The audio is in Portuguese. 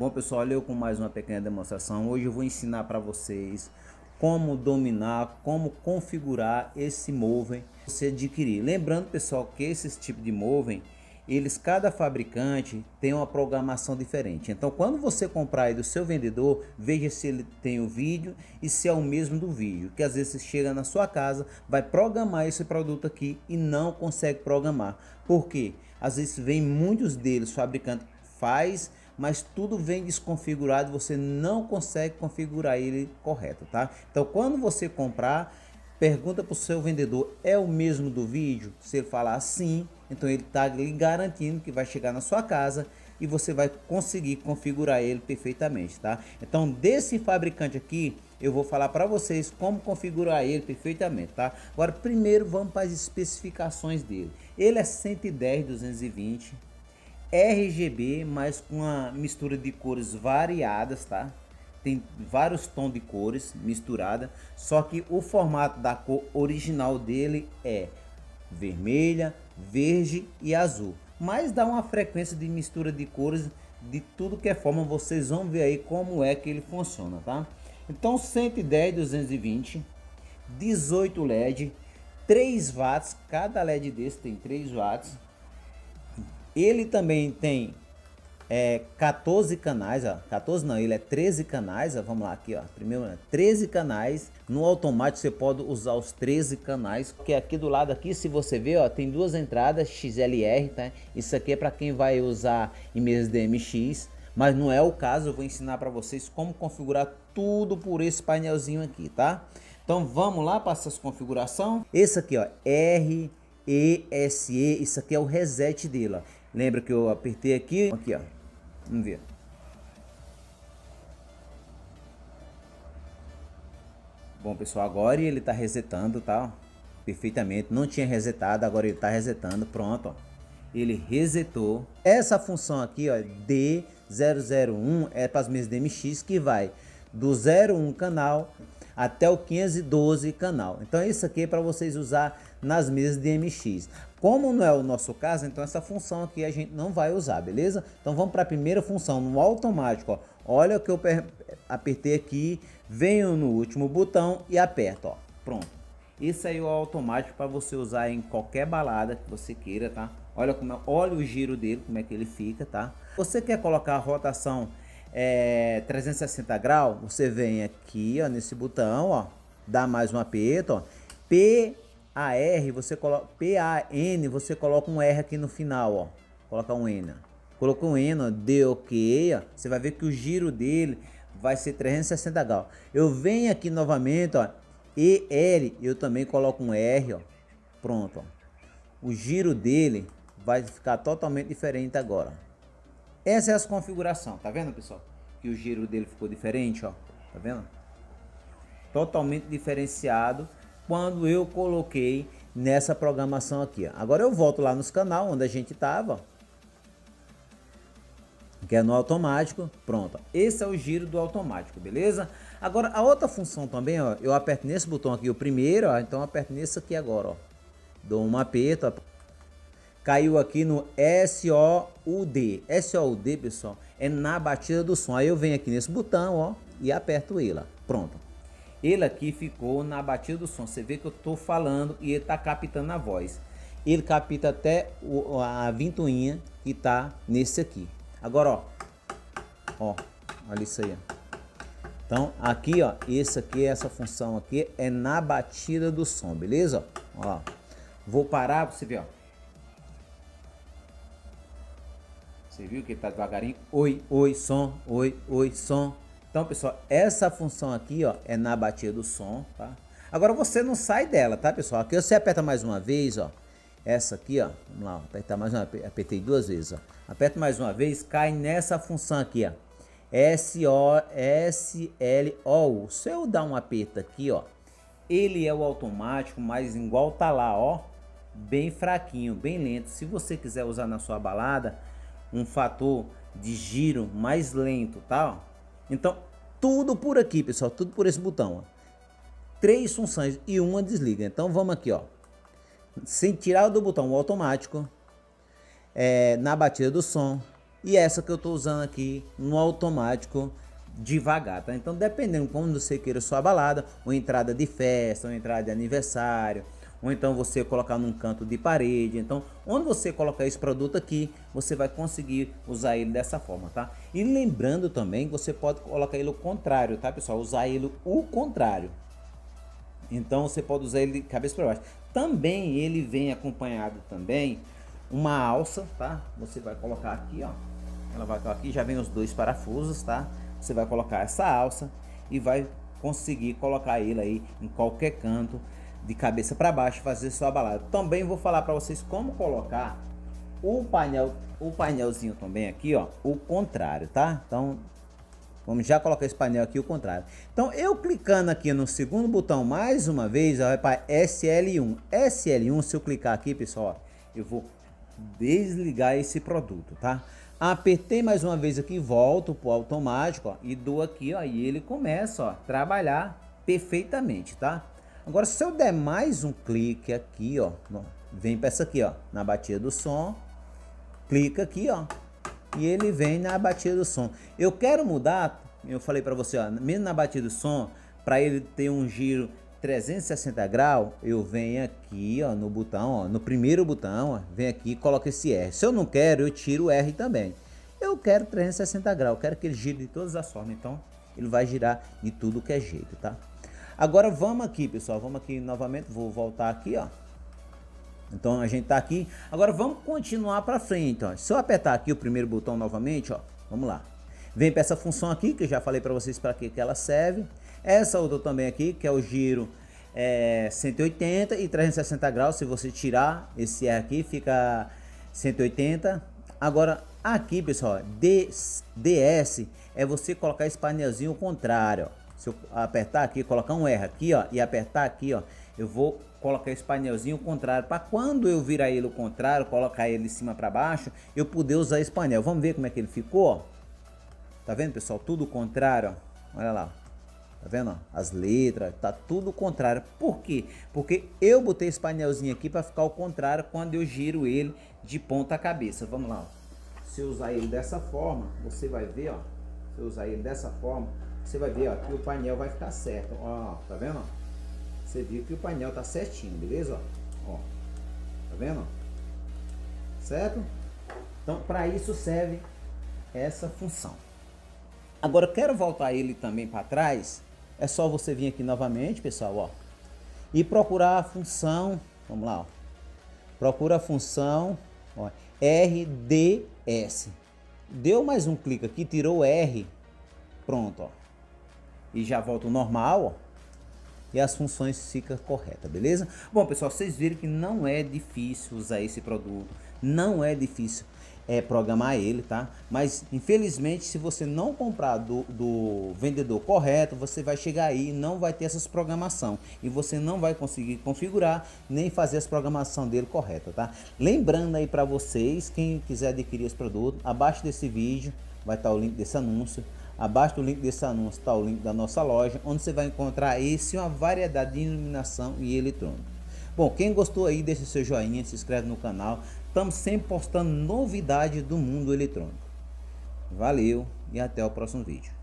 Bom pessoal, eu com mais uma pequena demonstração. Hoje eu vou ensinar para vocês como dominar, como configurar esse Moven você adquirir. Lembrando pessoal que esses tipos de Moven, eles cada fabricante tem uma programação diferente. Então quando você comprar aí do seu vendedor, veja se ele tem o vídeo e se é o mesmo do vídeo. Que às vezes chega na sua casa, vai programar esse produto aqui e não consegue programar. Por quê? Às vezes vem muitos deles fabricante faz mas tudo vem desconfigurado, você não consegue configurar ele correto, tá? Então quando você comprar, pergunta para o seu vendedor, é o mesmo do vídeo? Se ele falar sim, então ele está lhe garantindo que vai chegar na sua casa e você vai conseguir configurar ele perfeitamente, tá? Então desse fabricante aqui, eu vou falar para vocês como configurar ele perfeitamente, tá? Agora primeiro vamos para as especificações dele. Ele é 110, 220, RGB, mas com uma mistura de cores variadas, tá? Tem vários tons de cores misturada, só que o formato da cor original dele é vermelha, verde e azul. Mas dá uma frequência de mistura de cores de tudo que é forma, vocês vão ver aí como é que ele funciona, tá? Então 110, 220, 18 LED, 3 watts, cada LED desse tem 3 watts ele também tem é, 14 canais, ó, 14 não, ele é 13 canais, ó, vamos lá aqui, ó, primeiro, 13 canais, no automático você pode usar os 13 canais, porque aqui do lado aqui, se você ver, ó, tem duas entradas XLR, tá? Isso aqui é para quem vai usar em mesa DMX, mas não é o caso, eu vou ensinar para vocês como configurar tudo por esse painelzinho aqui, tá? Então vamos lá para essas configuração. Esse aqui, ó, R ESE, isso aqui é o reset dela. Lembra que eu apertei aqui? Aqui, ó. Vamos ver. Bom, pessoal, agora ele tá resetando, tá? Perfeitamente. Não tinha resetado, agora ele tá resetando. Pronto, ó. Ele resetou. Essa função aqui, ó, D001, é para as mesas DMX que vai do 01 canal até o 512 canal. Então isso aqui é para vocês usar nas mesas de MX. Como não é o nosso caso, então essa função aqui a gente não vai usar, beleza? Então vamos para a primeira função, no automático, ó. Olha o que eu apertei aqui, venho no último botão e aperto, ó. Pronto. Isso aí é o automático para você usar em qualquer balada que você queira, tá? Olha como é, olha o giro dele, como é que ele fica, tá? Você quer colocar a rotação é, 360 graus, você vem aqui, ó, nesse botão, ó, dá mais um aperto, ó, P A R, você coloca P A N, você coloca um R aqui no final, ó. Coloca um N. Colocou um N, ó, deu OK, ó. Você vai ver que o giro dele vai ser 360 graus. Eu venho aqui novamente, ó, E L, eu também coloco um R, ó. Pronto, ó. O giro dele vai ficar totalmente diferente agora. Essa é a configuração, tá vendo, pessoal? Que o giro dele ficou diferente, ó. Tá vendo? Totalmente diferenciado quando eu coloquei nessa programação aqui. Ó. Agora eu volto lá nos canal onde a gente tava, Que é no automático. Pronto. Esse é o giro do automático, beleza? Agora a outra função também, ó. Eu aperto nesse botão aqui, o primeiro, ó. Então eu aperto nesse aqui agora, ó. Dou um aperto, caiu aqui no SOUD. SOUD, pessoal, é na batida do som. Aí eu venho aqui nesse botão, ó, e aperto ele, pronto. Ele aqui ficou na batida do som. Você vê que eu tô falando e ele tá captando a voz. Ele capta até a vintuinha que tá nesse aqui. Agora, ó, ó, olha isso aí, ó. Então, aqui, ó, esse aqui, essa função aqui é na batida do som, beleza? Ó, vou parar pra você ver, ó. Você viu que ele tá devagarinho? Oi, oi, som, oi, oi, som. Então, pessoal, essa função aqui, ó, é na batida do som, tá? Agora você não sai dela, tá, pessoal? Aqui você aperta mais uma vez, ó. Essa aqui, ó. Vamos lá, apertar mais uma Apertei duas vezes, ó. Aperta mais uma vez, cai nessa função aqui, ó. s o s l o Se eu dar um aperto aqui, ó. Ele é o automático, mas igual tá lá, ó. Bem fraquinho, bem lento. Se você quiser usar na sua balada, um fator de giro mais lento, tá? Então, tudo por aqui, pessoal, tudo por esse botão, ó. Três funções e uma desliga. Então, vamos aqui, ó. Sem tirar do botão automático, é, na batida do som, e essa que eu estou usando aqui no automático devagar, tá? Então, dependendo como você queira sua balada, ou entrada de festa, ou entrada de aniversário, ou então você colocar num canto de parede. Então, onde você colocar esse produto aqui, você vai conseguir usar ele dessa forma, tá? E lembrando também que você pode colocar ele o contrário, tá, pessoal? Usar ele o contrário. Então, você pode usar ele de cabeça para baixo. Também ele vem acompanhado também uma alça, tá? Você vai colocar aqui, ó. Ela vai aqui, já vem os dois parafusos, tá? Você vai colocar essa alça e vai conseguir colocar ele aí em qualquer canto de cabeça para baixo fazer sua balada. Também vou falar para vocês como colocar o painel, o painelzinho também aqui, ó, o contrário, tá? Então, vamos já colocar esse painel aqui o contrário. Então, eu clicando aqui no segundo botão mais uma vez, ó, vai para SL1. SL1, se eu clicar aqui, pessoal, ó, eu vou desligar esse produto, tá? Apertei mais uma vez aqui, volto pro automático, ó, e dou aqui, ó, e ele começa, ó, trabalhar perfeitamente, tá? Agora, se eu der mais um clique aqui, ó, vem para essa aqui, ó, na batida do som, clica aqui, ó, e ele vem na batida do som. Eu quero mudar, eu falei para você, ó, mesmo na batida do som, para ele ter um giro 360 graus, eu venho aqui, ó, no botão, ó, no primeiro botão, ó, vem aqui e coloco esse R. Se eu não quero, eu tiro o R também. Eu quero 360 graus, eu quero que ele gire de todas as formas, então ele vai girar de tudo que é jeito, tá? Agora vamos aqui, pessoal. Vamos aqui novamente. Vou voltar aqui, ó. Então a gente tá aqui. Agora vamos continuar para frente, ó. Se eu apertar aqui o primeiro botão novamente, ó. Vamos lá. Vem para essa função aqui que eu já falei para vocês para que que ela serve. Essa outra também aqui, que é o giro é, 180 e 360 graus. Se você tirar esse R aqui, fica 180. Agora aqui, pessoal, DS é você colocar esse painelzinho contrário, ó. Se eu apertar aqui, colocar um R aqui, ó, e apertar aqui, ó, eu vou colocar esse painelzinho contrário para quando eu virar ele o contrário, colocar ele de cima para baixo, eu poder usar esse painel. Vamos ver como é que ele ficou, ó. Tá vendo, pessoal? Tudo contrário, ó. Olha lá. Tá vendo? As letras, tá tudo contrário. Por quê? Porque eu botei esse painelzinho aqui para ficar ao contrário quando eu giro ele de ponta cabeça. Vamos lá, ó. Se eu usar ele dessa forma, você vai ver, ó. Se eu usar ele dessa forma, você vai ver ó, que o painel vai ficar certo. Ó, tá vendo? Você viu que o painel tá certinho, beleza? Ó, tá vendo? Certo? Então, para isso serve essa função. Agora, eu quero voltar ele também para trás. É só você vir aqui novamente, pessoal, ó. E procurar a função, vamos lá, ó. Procura a função ó, RDS. Deu mais um clique aqui, tirou o R. Pronto, ó e já volta ao normal, ó. E as funções ficam corretas, beleza? Bom, pessoal, vocês viram que não é difícil usar esse produto. Não é difícil é, programar ele, tá? Mas, infelizmente, se você não comprar do, do vendedor correto, você vai chegar aí e não vai ter essas programação. E você não vai conseguir configurar nem fazer as programação dele correta, tá? Lembrando aí para vocês, quem quiser adquirir esse produto, abaixo desse vídeo vai estar o link desse anúncio Abaixo do link desse anúncio está o link da nossa loja, onde você vai encontrar esse e uma variedade de iluminação e eletrônica. Bom, quem gostou aí, deixa seu joinha, se inscreve no canal. Estamos sempre postando novidades do mundo eletrônico. Valeu e até o próximo vídeo.